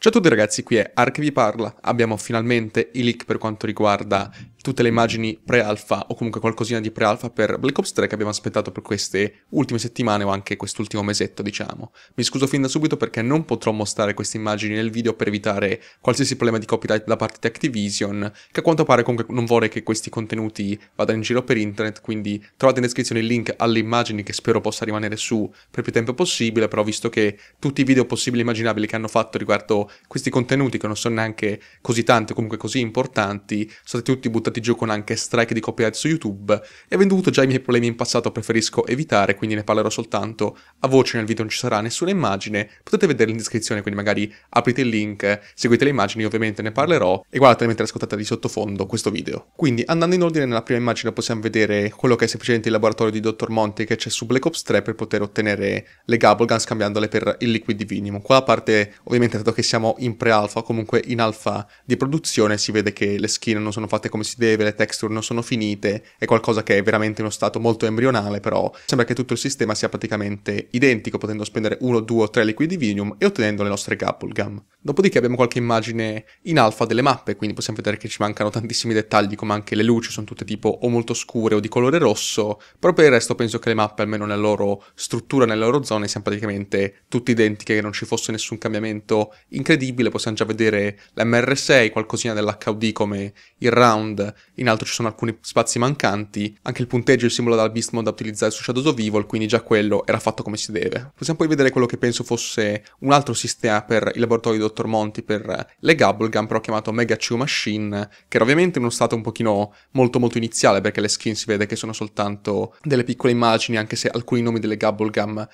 Ciao a tutti ragazzi, qui è Arch vi parla. Abbiamo finalmente i leak per quanto riguarda tutte le immagini pre-alfa o comunque qualcosina di pre-alfa per Black Ops 3 che abbiamo aspettato per queste ultime settimane o anche quest'ultimo mesetto, diciamo. Mi scuso fin da subito perché non potrò mostrare queste immagini nel video per evitare qualsiasi problema di copyright da parte di Activision, che a quanto pare comunque non vorrei che questi contenuti vadano in giro per internet, quindi trovate in descrizione il link alle immagini che spero possa rimanere su per più tempo possibile, però visto che tutti i video possibili e immaginabili che hanno fatto riguardo questi contenuti che non sono neanche così tanti o comunque così importanti, sono stati tutti buttati ti giù con anche strike di copyright su YouTube e avendo avuto già i miei problemi in passato preferisco evitare, quindi ne parlerò soltanto a voce nel video non ci sarà nessuna immagine, potete vederla in descrizione, quindi magari aprite il link, seguite le immagini, ovviamente ne parlerò e guardate mentre ascoltate di sottofondo questo video. Quindi andando in ordine nella prima immagine possiamo vedere quello che è semplicemente il laboratorio di Dr. Monte che c'è su Black Ops 3 per poter ottenere le Gable Guns cambiandole per il Liquid Divinum. Qua a parte ovviamente dato che siamo in pre-alpha, comunque in alfa di produzione si vede che le skin non sono fatte come si deve deve, le texture non sono finite, è qualcosa che è veramente in uno stato molto embrionale, però sembra che tutto il sistema sia praticamente identico, potendo spendere uno, due o tre liquidi vinium e ottenendo le nostre Gum. Dopodiché abbiamo qualche immagine in alfa delle mappe, quindi possiamo vedere che ci mancano tantissimi dettagli, come anche le luci sono tutte tipo o molto scure o di colore rosso, però per il resto penso che le mappe, almeno nella loro struttura, nelle loro zone, siano praticamente tutte identiche, che non ci fosse nessun cambiamento incredibile, possiamo già vedere l'MR6, qualcosina dell'HUD come il round in alto ci sono alcuni spazi mancanti, anche il punteggio è il simbolo dal Beast Mode da utilizzare su Shadows of Evil, quindi già quello era fatto come si deve. Possiamo poi vedere quello che penso fosse un altro sistema per il laboratorio di Dr. Monti per le Gabble però chiamato Mega Chew Machine, che era ovviamente in uno stato un pochino molto molto iniziale, perché le skin si vede che sono soltanto delle piccole immagini, anche se alcuni nomi delle Gabble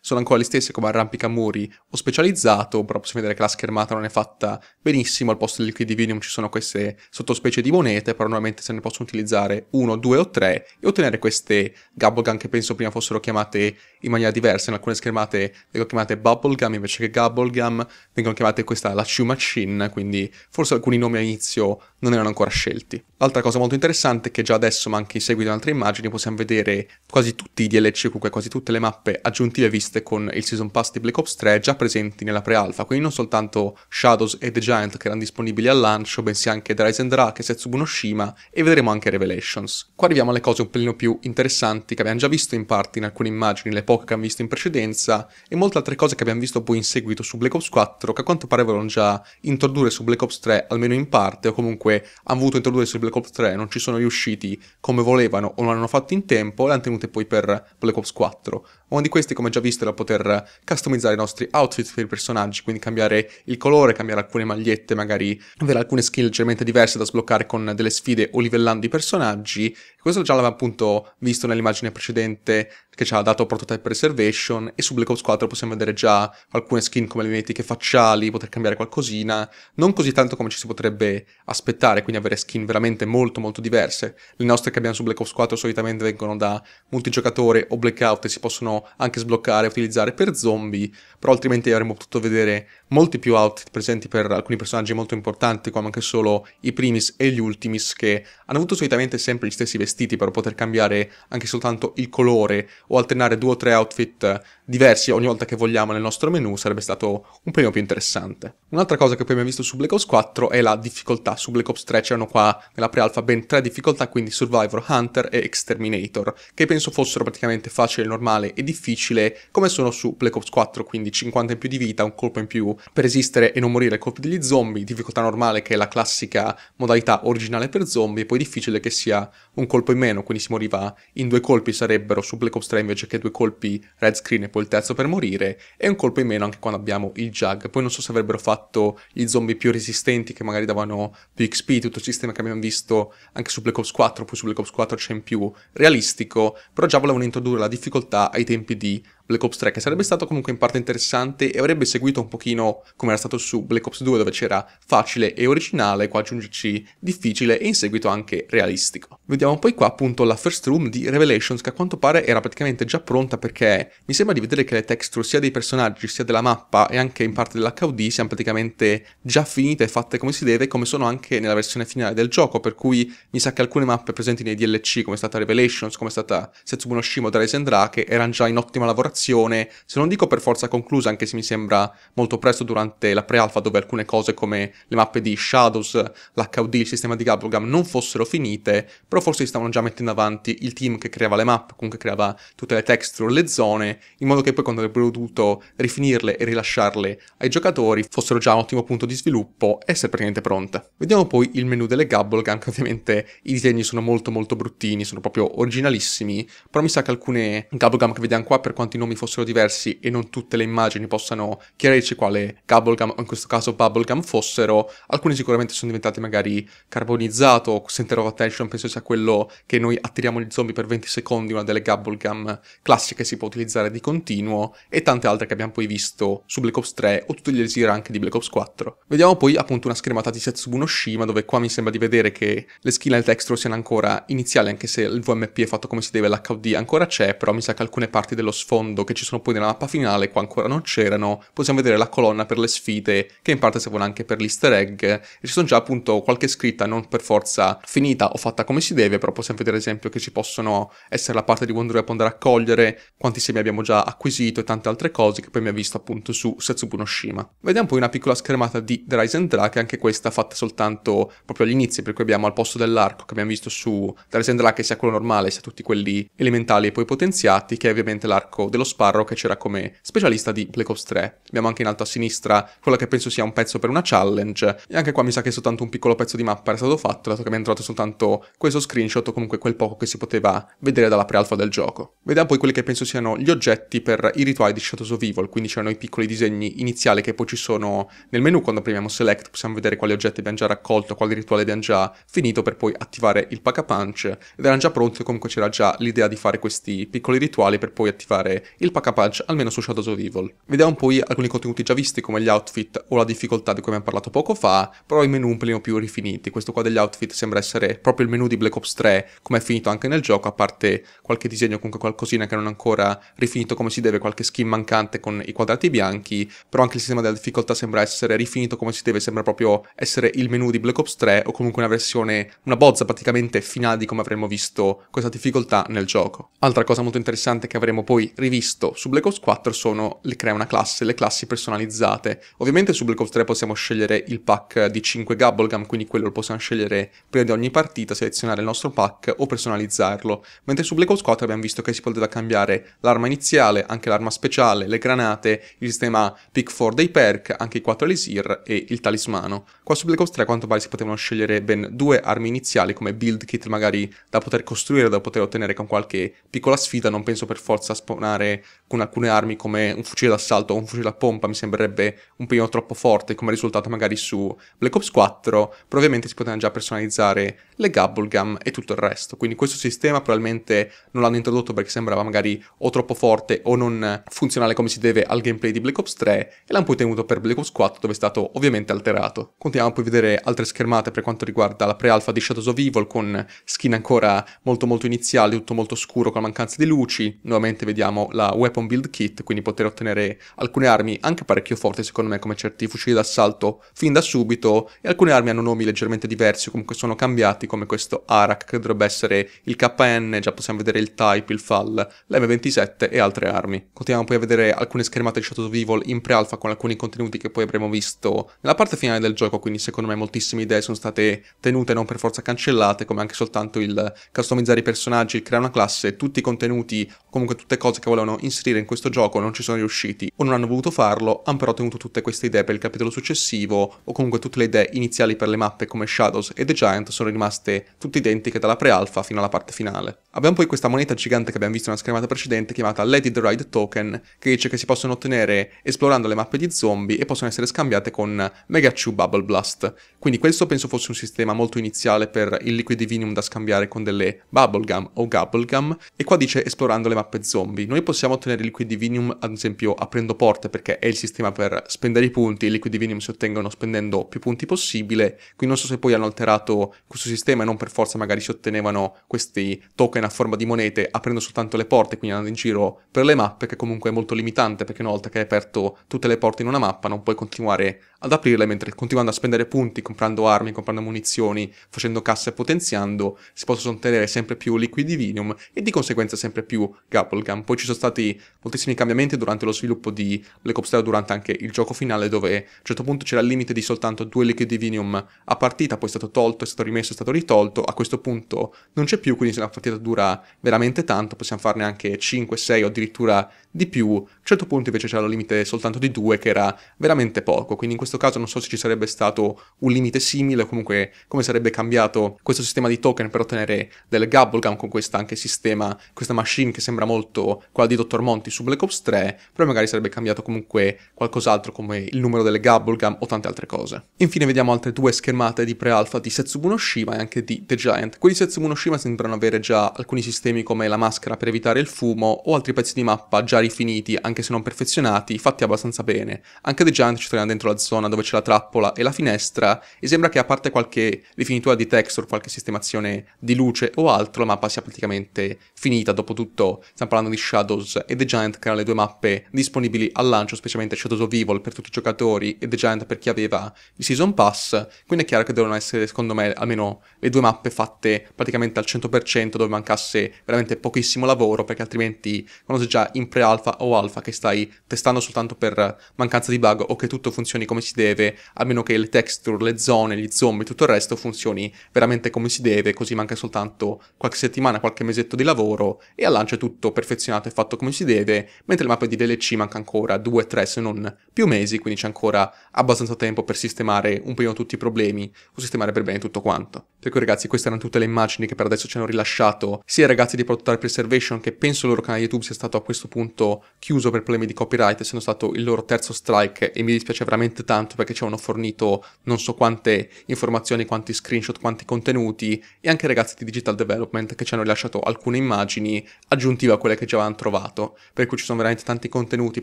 sono ancora gli stessi come Arrampicamuri o Specializzato, però possiamo vedere che la schermata non è fatta benissimo, al posto del Liquidivinium ci sono queste sottospecie di monete, però normalmente probabilmente se ne possono utilizzare uno, due o tre e ottenere queste Gabbolgum che penso prima fossero chiamate in maniera diversa, in alcune schermate vengono chiamate Bubblegum invece che Gabbolgum, vengono chiamate questa la Chew Machine, quindi forse alcuni nomi all'inizio non erano ancora scelti. L'altra cosa molto interessante è che già adesso, ma anche in seguito in altre immagini, possiamo vedere quasi tutti i DLC, comunque quasi tutte le mappe aggiuntive viste con il Season Pass di Black Ops 3 già presenti nella pre-alpha, quindi non soltanto Shadows e The Giant che erano disponibili al lancio, bensì anche Dryzen Dra, Kesetsubu no Shima e vedremo anche Revelations. Qua arriviamo alle cose un po' più interessanti che abbiamo già visto in parte in alcune immagini, le poche che abbiamo visto in precedenza e molte altre cose che abbiamo visto poi in seguito su Black Ops 4 che a quanto pare volevano già introdurre su Black Ops 3 almeno in parte o comunque hanno voluto introdurre su Black Ops 3 non ci sono riusciti come volevano o non hanno fatto in tempo e hanno tenute poi per Black Ops 4. Uno di questi come già visto era poter customizzare i nostri outfit per i personaggi, quindi cambiare il colore, cambiare alcune magliette, magari avere alcune skill leggermente diverse da sbloccare con delle sfide o livellando i personaggi. Questo già l'avevamo appunto visto nell'immagine precedente che ci ha dato Prototype Preservation e su Black Ops 4 possiamo vedere già alcune skin come le mimetiche facciali, poter cambiare qualcosina, non così tanto come ci si potrebbe aspettare, quindi avere skin veramente molto molto diverse. Le nostre che abbiamo su Black Ops 4 solitamente vengono da multigiocatore o blackout e si possono anche sbloccare e utilizzare per zombie, però altrimenti avremmo potuto vedere molti più outfit presenti per alcuni personaggi molto importanti come anche solo i primis e gli ultimis che hanno avuto solitamente sempre gli stessi vestiti per poter cambiare anche soltanto il colore o alternare due o tre outfit eh, diversi ogni volta che vogliamo nel nostro menu sarebbe stato un premio più interessante. Un'altra cosa che poi abbiamo visto su Black Ops 4 è la difficoltà. Su Black Ops 3 c'erano qua nella pre-alpha ben tre difficoltà, quindi Survivor, Hunter e Exterminator, che penso fossero praticamente facile, normale e difficile come sono su Black Ops 4, quindi 50 in più di vita, un colpo in più per esistere e non morire, ai colpi degli zombie, difficoltà normale che è la classica modalità originale per zombie, zombie, poi è difficile che sia un colpo in meno, quindi si moriva in due colpi sarebbero su Black Ops 3 invece che due colpi red screen e poi il terzo per morire, e un colpo in meno anche quando abbiamo il jug. Poi non so se avrebbero fatto gli zombie più resistenti che magari davano più XP, tutto il sistema che abbiamo visto anche su Black Ops 4, poi su Black Ops 4 c'è in più realistico, però già volevano introdurre la difficoltà ai tempi di Black Ops 3, che sarebbe stato comunque in parte interessante e avrebbe seguito un pochino come era stato su Black Ops 2, dove c'era facile e originale, qua aggiungerci difficile e in seguito anche realistico. Vediamo poi qua appunto la first room di Revelations, che a quanto pare era praticamente già pronta perché mi sembra di vedere che le texture sia dei personaggi, sia della mappa e anche in parte dell'HUD siano praticamente già finite e fatte come si deve, come sono anche nella versione finale del gioco, per cui mi sa che alcune mappe presenti nei DLC, come è stata Revelations, come è stata Setsubuno Shimo da Risen Drake, erano già in ottima lavorazione conversazione, se non dico per forza conclusa, anche se mi sembra molto presto durante la pre-alpha dove alcune cose come le mappe di Shadows, l'HUD, il sistema di Gabblegum non fossero finite, però forse stavano già mettendo avanti il team che creava le map, comunque creava tutte le texture, le zone, in modo che poi quando avrebbero dovuto rifinirle e rilasciarle ai giocatori fossero già un ottimo punto di sviluppo e essere praticamente pronte. Vediamo poi il menu delle Gabblegum, che ovviamente i disegni sono molto molto bruttini, sono proprio originalissimi, però mi sa che alcune Gabblegum che vediamo qua per quanto in nomi fossero diversi e non tutte le immagini possano chiarirci quale bubblegum, o in questo caso bubblegum, fossero, alcuni sicuramente sono diventati magari carbonizzato, center of attention penso sia quello che noi attiriamo gli zombie per 20 secondi, una delle bubblegum classiche si può utilizzare di continuo, e tante altre che abbiamo poi visto su Black Ops 3 o tutti gli esir anche di Black Ops 4. Vediamo poi appunto una schermata di Setsubuno Shima, dove qua mi sembra di vedere che le skill e il texture siano ancora iniziali, anche se il VMP è fatto come si deve, l'HD ancora c'è, però mi sa che alcune parti dello sfondo fondo, che ci sono poi nella mappa finale, qua ancora non c'erano, possiamo vedere la colonna per le sfide, che in parte servono anche per l'easter egg, e ci sono già appunto qualche scritta non per forza finita o fatta come si deve, però possiamo vedere ad esempio che ci possono essere la parte di Wonder Weapon da raccogliere, quanti semi abbiamo già acquisito e tante altre cose che poi mi ha visto appunto su Setsubu no Shima. Vediamo poi una piccola schermata di The Rise and Drake, anche questa fatta soltanto proprio agli inizi, per cui abbiamo al posto dell'arco che abbiamo visto su The Rise and Drake sia quello normale sia tutti quelli elementali e poi potenziati, che è ovviamente l'arco dello Sparrow che c'era come specialista di Black Ops 3. Abbiamo anche in alto a sinistra quella che penso sia un pezzo per una challenge e anche qua mi sa che soltanto un piccolo pezzo di mappa era stato fatto dato che abbiamo trovato soltanto questo screenshot o comunque quel poco che si poteva vedere dalla pre-alfa del gioco. Vediamo poi quelli che penso siano gli oggetti per i rituali di Shadows of Evil, quindi c'erano i piccoli disegni iniziali che poi ci sono nel menu quando premiamo select possiamo vedere quali oggetti abbiamo già raccolto, quali rituali abbiamo già finito per poi attivare il pack a punch ed erano già pronti comunque c'era già l'idea di fare questi piccoli rituali per poi attivare il pack a punch almeno su Shadows of Evil. Vediamo poi alcuni contenuti già visti come gli outfit o la difficoltà di cui abbiamo parlato poco fa, però i menu un pelino più rifiniti. Questo qua degli outfit sembra essere proprio il menu di Black Ops 3 come è finito anche nel gioco, a parte qualche disegno comunque qualcosina che non è ancora rifinito come si deve, qualche skin mancante con i quadrati bianchi, però anche il sistema della difficoltà sembra essere rifinito come si deve, sembra proprio essere il menu di Black Ops 3 o comunque una versione, una bozza praticamente finale di come avremmo visto questa difficoltà nel gioco. Altra cosa molto interessante che avremo poi rivisto visto su Black Ops 4 sono, le crea una classe, le classi personalizzate. Ovviamente su Black Ops 3 possiamo scegliere il pack di 5 Gum, quindi quello lo possiamo scegliere prima di ogni partita, selezionare il nostro pack o personalizzarlo. Mentre su Black Ops 4 abbiamo visto che si poteva cambiare l'arma iniziale, anche l'arma speciale, le granate, il sistema pick 4 dei perk, anche i 4 elisir e il talismano. Qua su Black Ops 3 a quanto pare si potevano scegliere ben due armi iniziali come build kit magari da poter costruire, da poter ottenere con qualche piccola sfida, non penso per forza a spawnare fare con alcune armi come un fucile d'assalto o un fucile a pompa mi sembrerebbe un pochino troppo forte come risultato magari su Black Ops 4, probabilmente si potevano già personalizzare le Gum e tutto il resto. Quindi questo sistema probabilmente non l'hanno introdotto perché sembrava magari o troppo forte o non funzionale come si deve al gameplay di Black Ops 3 e l'hanno poi tenuto per Black Ops 4 dove è stato ovviamente alterato. Continuiamo poi a vedere altre schermate per quanto riguarda la pre-alpha di Shadows of Evil con skin ancora molto molto iniziali, tutto molto scuro con la mancanza di luci. Nuovamente vediamo la Weapon Build Kit, quindi poter ottenere alcune armi anche parecchio forti secondo me come certi fucili d'assalto fin da subito e alcune armi hanno nomi leggermente diversi, comunque sono cambiati come questo Arak che dovrebbe essere il KN, già possiamo vedere il Type, il Fall, l'M27 e altre armi. Continuiamo poi a vedere alcune schermate di Shadow of Evil in pre-alpha con alcuni contenuti che poi avremo visto nella parte finale del gioco, quindi secondo me moltissime idee sono state tenute non per forza cancellate, come anche soltanto il customizzare i personaggi, il creare una classe, tutti i contenuti, comunque tutte cose che volevano volevano inserire in questo gioco non ci sono riusciti o non hanno voluto farlo, hanno però tenuto tutte queste idee per il capitolo successivo o comunque tutte le idee iniziali per le mappe come Shadows e The Giant sono rimaste tutte identiche dalla pre-alpha fino alla parte finale. Abbiamo poi questa moneta gigante che abbiamo visto nella schermata precedente chiamata Lady the Ride Token che dice che si possono ottenere esplorando le mappe di zombie e possono essere scambiate con Mega Chew Bubble Blast. Quindi questo penso fosse un sistema molto iniziale per il Liquid Divinium da scambiare con delle Bubblegum o Gubblegum e qua dice esplorando le mappe zombie. Noi possiamo possiamo ottenere il liquidivinium ad esempio aprendo porte perché è il sistema per spendere i punti, i il liquidivinium si ottengono spendendo più punti possibile, qui non so se poi hanno alterato questo sistema e non per forza magari si ottenevano questi token a forma di monete aprendo soltanto le porte, quindi andando in giro per le mappe che comunque è molto limitante perché una volta che hai aperto tutte le porte in una mappa non puoi continuare ad aprirle mentre continuando a spendere punti comprando armi, comprando munizioni, facendo casse e potenziando si possono ottenere sempre più liquidivinium e di conseguenza sempre più Gabblegum. Poi ci sono stati stati moltissimi cambiamenti durante lo sviluppo di Black Ops 3 durante anche il gioco finale dove a un certo punto c'era il limite di soltanto due liquid divinium a partita, poi è stato tolto, è stato rimesso, è stato ritolto, a questo punto non c'è più, quindi se la partita dura veramente tanto possiamo farne anche 5, 6 o addirittura di più, a un certo punto invece c'era il limite soltanto di due che era veramente poco, quindi in questo caso non so se ci sarebbe stato un limite simile o comunque come sarebbe cambiato questo sistema di token per ottenere del Gabble Gum con questo anche sistema, questa machine che sembra molto quella di di Dr. Monty su Black Ops 3, però magari sarebbe cambiato comunque qualcos'altro come il numero delle Gabblegum o tante altre cose. Infine vediamo altre due schermate di pre-alpha di Setsubuno Shima e anche di The Giant. Quelli di Setsubuno Shima sembrano avere già alcuni sistemi come la maschera per evitare il fumo o altri pezzi di mappa già rifiniti, anche se non perfezionati, fatti abbastanza bene. Anche The Giant ci troviamo dentro la zona dove c'è la trappola e la finestra e sembra che a parte qualche rifinitura di texture, qualche sistemazione di luce o altro, la mappa sia praticamente finita. Dopotutto stiamo parlando di Shadows Shadows e The Giant, che erano le due mappe disponibili al lancio, specialmente Shadows of Evil per tutti i giocatori e The Giant per chi aveva il Season Pass, quindi è chiaro che devono essere, secondo me, almeno le due mappe fatte praticamente al 100%, dove mancasse veramente pochissimo lavoro, perché altrimenti, quando sei già in pre-alpha o alpha, che stai testando soltanto per mancanza di bug o che tutto funzioni come si deve, almeno che le texture, le zone, gli zombie, tutto il resto funzioni veramente come si deve, così manca soltanto qualche settimana, qualche mesetto di lavoro e al lancio è tutto perfezionato e fatto fatto come si deve, mentre le mappe di DLC manca ancora 2-3 se non più mesi, quindi c'è ancora abbastanza tempo per sistemare un po' tutti i problemi o sistemare per bene tutto quanto ecco ragazzi, queste erano tutte le immagini che per adesso ci hanno rilasciato sia i ragazzi di Prototype Preservation che penso il loro canale YouTube sia stato a questo punto chiuso per problemi di copyright, essendo stato il loro terzo strike e mi dispiace veramente tanto perché ci hanno fornito non so quante informazioni, quanti screenshot, quanti contenuti e anche i ragazzi di Digital Development che ci hanno rilasciato alcune immagini aggiuntive a quelle che già avevano trovato, per cui ci sono veramente tanti contenuti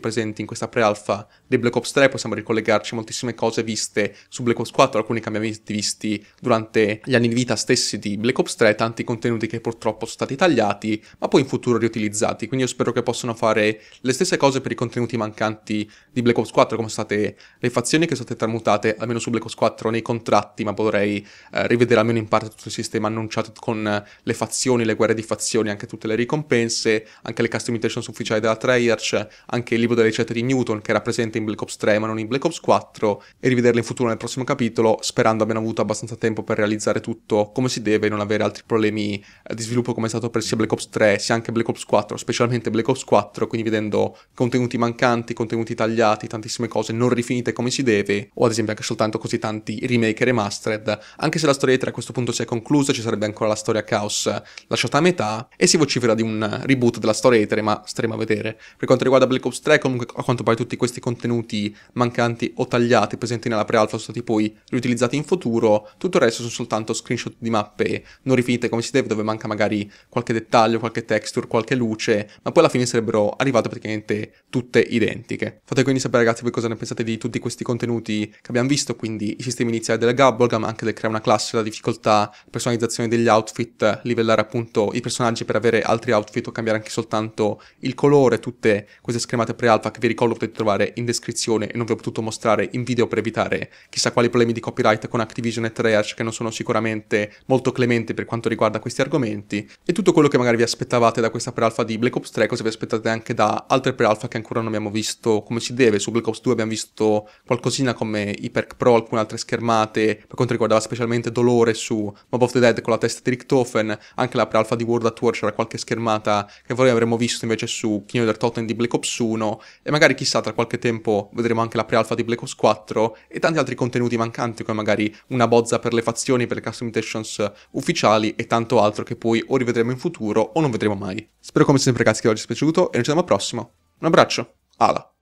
presenti in questa pre-alpha di Black Ops 3, possiamo ricollegarci a moltissime cose viste su Black Ops 4, alcuni cambiamenti visti durante gli anni di vita stessi di Black Ops 3 tanti contenuti che purtroppo sono stati tagliati, ma poi in futuro riutilizzati, quindi io spero che possano fare le stesse cose per i contenuti mancanti di Black Ops 4, come sono state le fazioni che sono state tramutate, almeno su Black Ops 4, nei contratti, ma potrei eh, rivedere almeno in parte tutto il sistema annunciato con le fazioni, le guerre di fazioni, anche tutte le ricompense, anche le customizations ufficiali della Treyarch, anche il libro delle ricette di Newton che era presente in Black Ops 3 ma non in Black Ops 4, e rivederle in futuro nel prossimo capitolo, sperando abbiano avuto abbastanza tempo per realizzare tutto tutto come si deve e non avere altri problemi eh, di sviluppo come è stato per sia Black Ops 3 sia anche Black Ops 4, specialmente Black Ops 4, quindi vedendo contenuti mancanti, contenuti tagliati, tantissime cose non rifinite come si deve, o ad esempio anche soltanto così tanti remake e remastered, anche se la storia 3 a questo punto si è conclusa, ci sarebbe ancora la storia Chaos lasciata a metà e si vocifera di un reboot della storia 3, ma staremo a vedere. Per quanto riguarda Black Ops 3, comunque a quanto pare tutti questi contenuti mancanti o tagliati presenti nella pre-alpha sono stati poi riutilizzati in futuro, tutto il resto sono soltanto screenshot di mappe non rifinite come si deve, dove manca magari qualche dettaglio, qualche texture, qualche luce, ma poi alla fine sarebbero arrivate praticamente tutte identiche. Fate quindi sapere ragazzi voi cosa ne pensate di tutti questi contenuti che abbiamo visto, quindi i sistemi iniziali della Gabblegum, anche del creare una classe, la difficoltà, la personalizzazione degli outfit, livellare appunto i personaggi per avere altri outfit o cambiare anche soltanto il colore, tutte queste schermate pre-alpha che vi ricordo potete trovare in descrizione e non vi ho potuto mostrare in video per evitare chissà quali problemi di copyright con Activision e Treyarch che non sono sicuramente clemente, molto clemente per quanto riguarda questi argomenti e tutto quello che magari vi aspettavate da questa prealfa di Black Ops 3, cosa vi aspettate anche da altre prealfa che ancora non abbiamo visto come si deve. Su Black Ops 2 abbiamo visto qualcosina come i pro, alcune altre schermate per quanto riguardava specialmente Dolore su Mob of the Dead con la testa di Richtofen, anche la prealfa di World at War c'era qualche schermata che voi avremmo visto invece su King of the Totem di Black Ops 1 e magari chissà tra qualche tempo vedremo anche la prealfa di Black Ops 4 e tanti altri contenuti mancanti come magari una bozza per le fazioni per le custom Mutations ufficiali e tanto altro che poi o rivedremo in futuro o non vedremo mai. Spero come sempre ragazzi che oggi sia piaciuto e noi ci vediamo al prossimo. Un abbraccio, Ala!